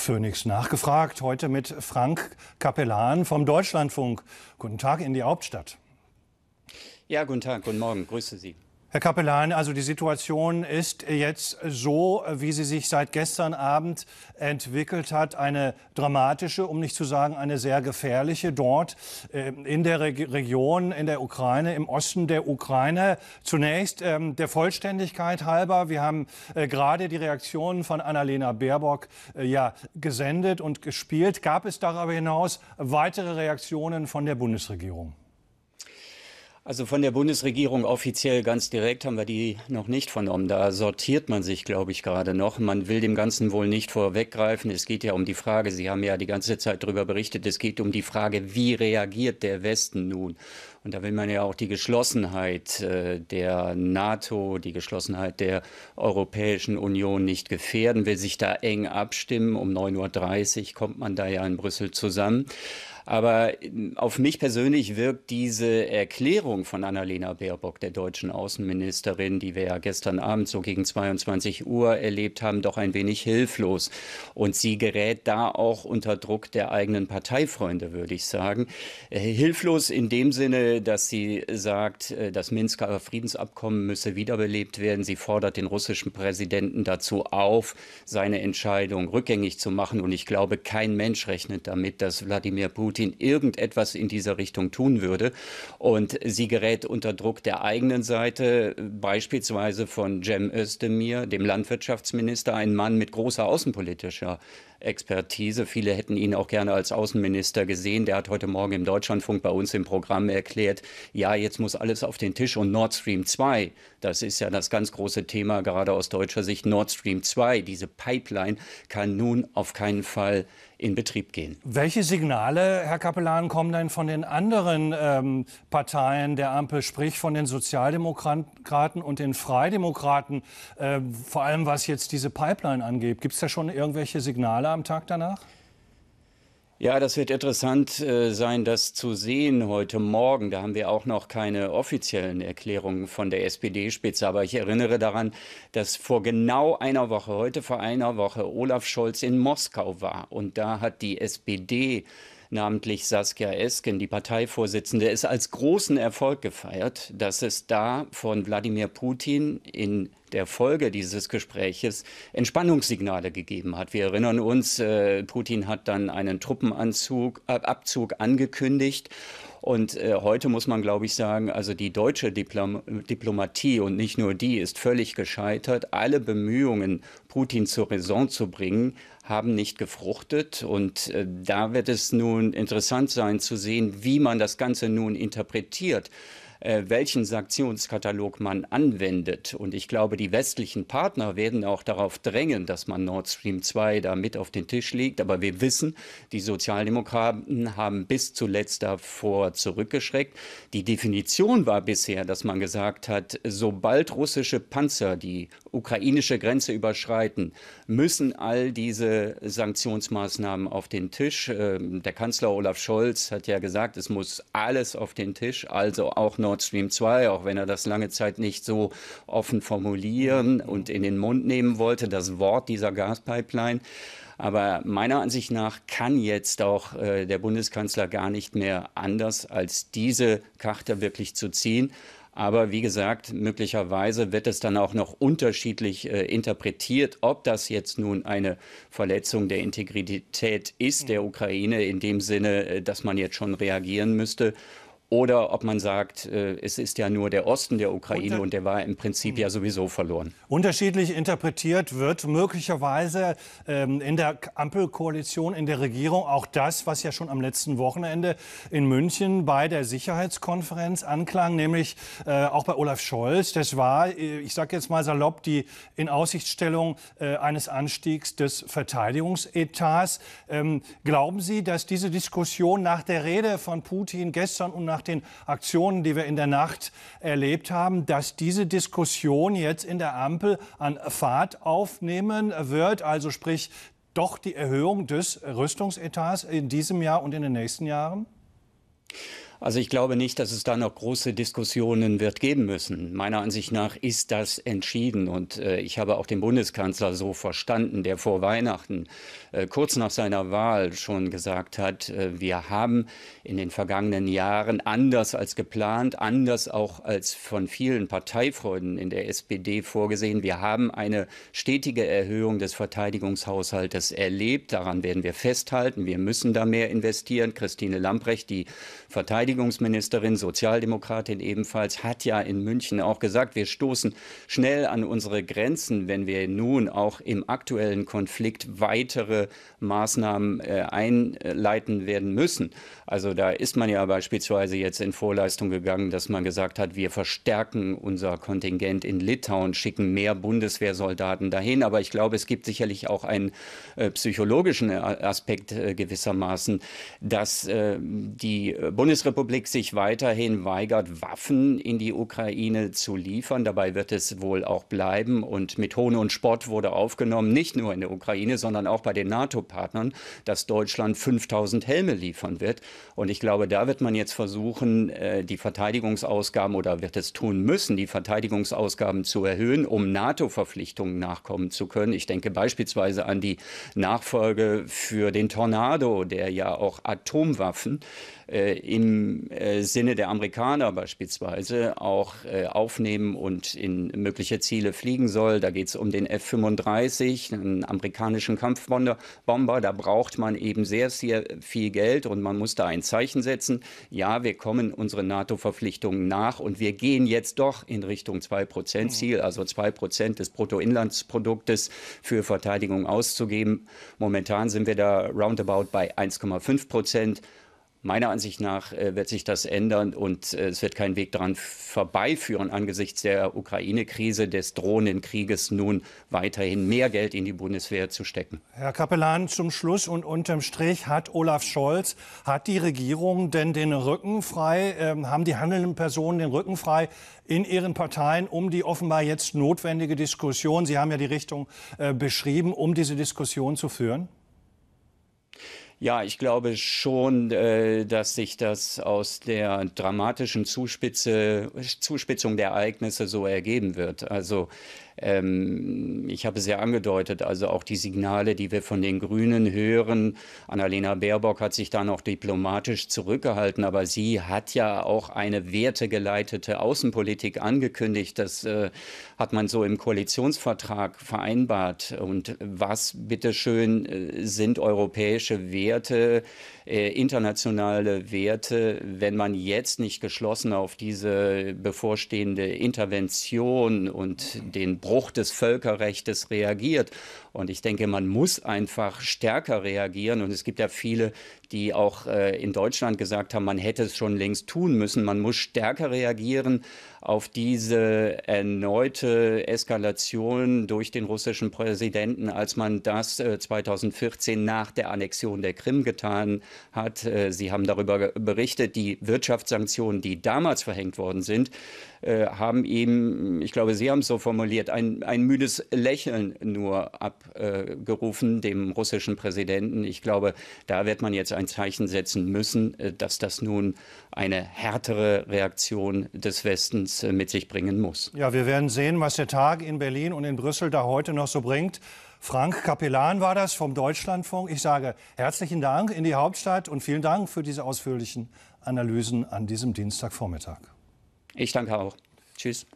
Phoenix nachgefragt. Heute mit Frank Kapellan vom Deutschlandfunk. Guten Tag in die Hauptstadt. Ja, guten Tag, guten Morgen, grüße Sie. Herr Kapellan, also die Situation ist jetzt so, wie sie sich seit gestern Abend entwickelt hat, eine dramatische, um nicht zu sagen eine sehr gefährliche dort äh, in der Region, in der Ukraine, im Osten der Ukraine. Zunächst ähm, der Vollständigkeit halber, wir haben äh, gerade die Reaktionen von Annalena Baerbock äh, ja gesendet und gespielt. Gab es darüber hinaus weitere Reaktionen von der Bundesregierung? Also von der Bundesregierung offiziell ganz direkt haben wir die noch nicht vernommen. Da sortiert man sich, glaube ich, gerade noch. Man will dem Ganzen wohl nicht vorweggreifen. Es geht ja um die Frage, Sie haben ja die ganze Zeit darüber berichtet, es geht um die Frage, wie reagiert der Westen nun? Und da will man ja auch die Geschlossenheit äh, der NATO, die Geschlossenheit der Europäischen Union nicht gefährden, will sich da eng abstimmen. Um 9.30 Uhr kommt man da ja in Brüssel zusammen. Aber hm, auf mich persönlich wirkt diese Erklärung von Annalena Baerbock, der deutschen Außenministerin, die wir ja gestern Abend so gegen 22 Uhr erlebt haben, doch ein wenig hilflos. Und sie gerät da auch unter Druck der eigenen Parteifreunde, würde ich sagen. Äh, hilflos in dem Sinne, dass sie sagt, äh, das Minsker Friedensabkommen müsse wiederbelebt werden. Sie fordert den russischen Präsidenten dazu auf, seine Entscheidung rückgängig zu machen. Und ich glaube, kein Mensch rechnet damit, dass Wladimir Putin Putin irgendetwas in dieser Richtung tun würde. Und sie gerät unter Druck der eigenen Seite, beispielsweise von Cem Özdemir, dem Landwirtschaftsminister, ein Mann mit großer außenpolitischer Expertise. Viele hätten ihn auch gerne als Außenminister gesehen. Der hat heute Morgen im Deutschlandfunk bei uns im Programm erklärt, ja, jetzt muss alles auf den Tisch und Nord Stream 2, das ist ja das ganz große Thema gerade aus deutscher Sicht, Nord Stream 2, diese Pipeline kann nun auf keinen Fall in Betrieb gehen. Welche Signale, Herr Kapellan, kommen denn von den anderen ähm, Parteien der Ampel, sprich von den Sozialdemokraten und den Freidemokraten, äh, vor allem was jetzt diese Pipeline angeht? Gibt es da schon irgendwelche Signale? da am Tag danach? Ja, das wird interessant äh, sein, das zu sehen heute Morgen. Da haben wir auch noch keine offiziellen Erklärungen von der SPD-Spitze. Aber ich erinnere daran, dass vor genau einer Woche, heute vor einer Woche, Olaf Scholz in Moskau war. Und da hat die SPD namentlich Saskia Esken, die Parteivorsitzende, es als großen Erfolg gefeiert, dass es da von Wladimir Putin in der Folge dieses Gespräches Entspannungssignale gegeben hat. Wir erinnern uns, äh, Putin hat dann einen Truppenanzug, äh, Abzug angekündigt. Und äh, heute muss man, glaube ich, sagen, also die deutsche Diplom Diplomatie und nicht nur die ist völlig gescheitert. Alle Bemühungen, Putin zur Raison zu bringen, haben nicht gefruchtet. Und äh, da wird es nun interessant sein zu sehen, wie man das Ganze nun interpretiert äh, welchen Sanktionskatalog man anwendet. Und ich glaube, die westlichen Partner werden auch darauf drängen, dass man Nord Stream 2 da mit auf den Tisch legt. Aber wir wissen, die Sozialdemokraten haben bis zuletzt davor zurückgeschreckt. Die Definition war bisher, dass man gesagt hat, sobald russische Panzer die ukrainische Grenze überschreiten, müssen all diese Sanktionsmaßnahmen auf den Tisch. Ähm, der Kanzler Olaf Scholz hat ja gesagt, es muss alles auf den Tisch, also auch noch Nord Stream 2, auch wenn er das lange Zeit nicht so offen formulieren und in den Mund nehmen wollte, das Wort dieser Gaspipeline. Aber meiner Ansicht nach kann jetzt auch äh, der Bundeskanzler gar nicht mehr anders, als diese Karte wirklich zu ziehen. Aber wie gesagt, möglicherweise wird es dann auch noch unterschiedlich äh, interpretiert, ob das jetzt nun eine Verletzung der Integrität ist der Ukraine in dem Sinne, äh, dass man jetzt schon reagieren müsste oder ob man sagt, äh, es ist ja nur der Osten der Ukraine und, und der war im Prinzip mhm. ja sowieso verloren. Unterschiedlich interpretiert wird möglicherweise ähm, in der Ampelkoalition, in der Regierung auch das, was ja schon am letzten Wochenende in München bei der Sicherheitskonferenz anklang, nämlich äh, auch bei Olaf Scholz. Das war, äh, ich sage jetzt mal salopp, die Inaussichtstellung äh, eines Anstiegs des Verteidigungsetats. Ähm, glauben Sie, dass diese Diskussion nach der Rede von Putin gestern und nach nach den Aktionen, die wir in der Nacht erlebt haben, dass diese Diskussion jetzt in der Ampel an Fahrt aufnehmen wird. Also sprich, doch die Erhöhung des Rüstungsetats in diesem Jahr und in den nächsten Jahren? Also ich glaube nicht, dass es da noch große Diskussionen wird geben müssen. Meiner Ansicht nach ist das entschieden und äh, ich habe auch den Bundeskanzler so verstanden, der vor Weihnachten äh, kurz nach seiner Wahl schon gesagt hat, äh, wir haben in den vergangenen Jahren anders als geplant, anders auch als von vielen Parteifreunden in der SPD vorgesehen, wir haben eine stetige Erhöhung des Verteidigungshaushaltes erlebt. Daran werden wir festhalten. Wir müssen da mehr investieren. Christine Lamprecht, die Verteidigungsministerin, Verteidigungsministerin, Sozialdemokratin ebenfalls, hat ja in München auch gesagt, wir stoßen schnell an unsere Grenzen, wenn wir nun auch im aktuellen Konflikt weitere Maßnahmen äh, einleiten werden müssen. Also da ist man ja beispielsweise jetzt in Vorleistung gegangen, dass man gesagt hat, wir verstärken unser Kontingent in Litauen, schicken mehr Bundeswehrsoldaten dahin. Aber ich glaube, es gibt sicherlich auch einen äh, psychologischen äh, Aspekt äh, gewissermaßen, dass äh, die Bundesrepublik Bundesrepublik sich weiterhin weigert, Waffen in die Ukraine zu liefern. Dabei wird es wohl auch bleiben. Und mit Hohn und Spott wurde aufgenommen, nicht nur in der Ukraine, sondern auch bei den NATO-Partnern, dass Deutschland 5000 Helme liefern wird. Und ich glaube, da wird man jetzt versuchen, äh, die Verteidigungsausgaben oder wird es tun müssen, die Verteidigungsausgaben zu erhöhen, um NATO-Verpflichtungen nachkommen zu können. Ich denke beispielsweise an die Nachfolge für den Tornado, der ja auch Atomwaffen äh, im äh, Sinne der Amerikaner beispielsweise auch äh, aufnehmen und in mögliche Ziele fliegen soll. Da geht es um den F-35, einen amerikanischen Kampfbomber. Da braucht man eben sehr, sehr viel Geld und man muss da ein Zeichen setzen. Ja, wir kommen unseren NATO-Verpflichtungen nach und wir gehen jetzt doch in Richtung 2%-Ziel, prozent mhm. also 2% des Bruttoinlandsproduktes für Verteidigung auszugeben. Momentan sind wir da roundabout bei 1,5 Prozent. Meiner Ansicht nach äh, wird sich das ändern und äh, es wird kein Weg daran vorbeiführen, angesichts der Ukraine-Krise, des drohenden Krieges nun weiterhin mehr Geld in die Bundeswehr zu stecken. Herr Kapellan, zum Schluss und unterm Strich hat Olaf Scholz, hat die Regierung denn den Rücken frei, äh, haben die handelnden Personen den Rücken frei in ihren Parteien, um die offenbar jetzt notwendige Diskussion, Sie haben ja die Richtung äh, beschrieben, um diese Diskussion zu führen? Ja, ich glaube schon, äh, dass sich das aus der dramatischen Zuspitze, Zuspitzung der Ereignisse so ergeben wird. Also ähm, ich habe es ja angedeutet, also auch die Signale, die wir von den Grünen hören. Annalena Baerbock hat sich da noch diplomatisch zurückgehalten, aber sie hat ja auch eine wertegeleitete Außenpolitik angekündigt. Das äh, hat man so im Koalitionsvertrag vereinbart. Und was bitteschön äh, sind europäische Werte, äh, internationale Werte, wenn man jetzt nicht geschlossen auf diese bevorstehende Intervention und den Bruch des Völkerrechts reagiert. Und ich denke, man muss einfach stärker reagieren. Und es gibt ja viele, die auch äh, in Deutschland gesagt haben, man hätte es schon längst tun müssen, man muss stärker reagieren auf diese erneute Eskalation durch den russischen Präsidenten, als man das äh, 2014 nach der Annexion der Krim getan hat. Äh, Sie haben darüber berichtet, die Wirtschaftssanktionen, die damals verhängt worden sind, äh, haben ihm, ich glaube, Sie haben es so formuliert, ein, ein müdes Lächeln nur abgerufen dem russischen Präsidenten. Ich glaube, da wird man jetzt ein Zeichen setzen müssen, äh, dass das nun eine härtere Reaktion des Westens äh, mit sich bringen muss. Ja, wir werden sehen, was der Tag in Berlin und in Brüssel da heute noch so bringt. Frank Kapellan war das vom Deutschlandfunk. Ich sage herzlichen Dank in die Hauptstadt und vielen Dank für diese ausführlichen Analysen an diesem Dienstagvormittag. Ich danke auch. Tschüss.